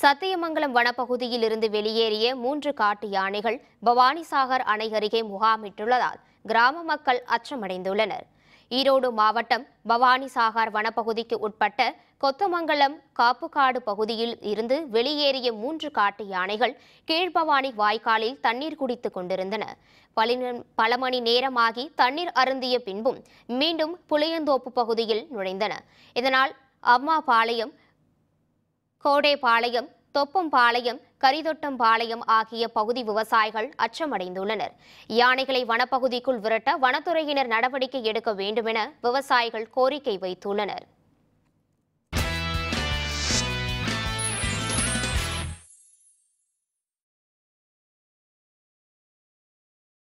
சத்தியமங்கலம் வனப்பகுதியில் இருந்து வெளியேறிய மூன்று காட்டு யானைகள் பவானிசாகர் அணை அருகே முகாமிட்டுள்ளதால் கிராம மக்கள் அச்சமடைந்துள்ளனர் ஈரோடு மாவட்டம் பவானிசாகர் வனப்பகுதிக்கு உட்பட்ட கொத்தமங்கலம் காப்புக்காடு பகுதியில் இருந்து வெளியேறிய மூன்று காட்டு யானைகள் கீழ்பவானி வாய்க்காலில் தண்ணீர் குடித்துக் கொண்டிருந்தன பல மணி நேரமாகி தண்ணீர் அருந்திய பின்பும் மீண்டும் புளியந்தோப்பு பகுதியில் நுழைந்தன இதனால் அம்மாபாளையம் கோடைப்பாளையம் தொப்பம்பாளையம் கரிதொட்டம்பாளையம் ஆகிய பகுதி விவசாயிகள் அச்சமடைந்துள்ளனர் யானைகளை வனப்பகுதிக்குள் விரட்ட வனத்துறையினர் நடவடிக்கை எடுக்க வேண்டுமென விவசாயிகள் கோரிக்கை வைத்துள்ளனர்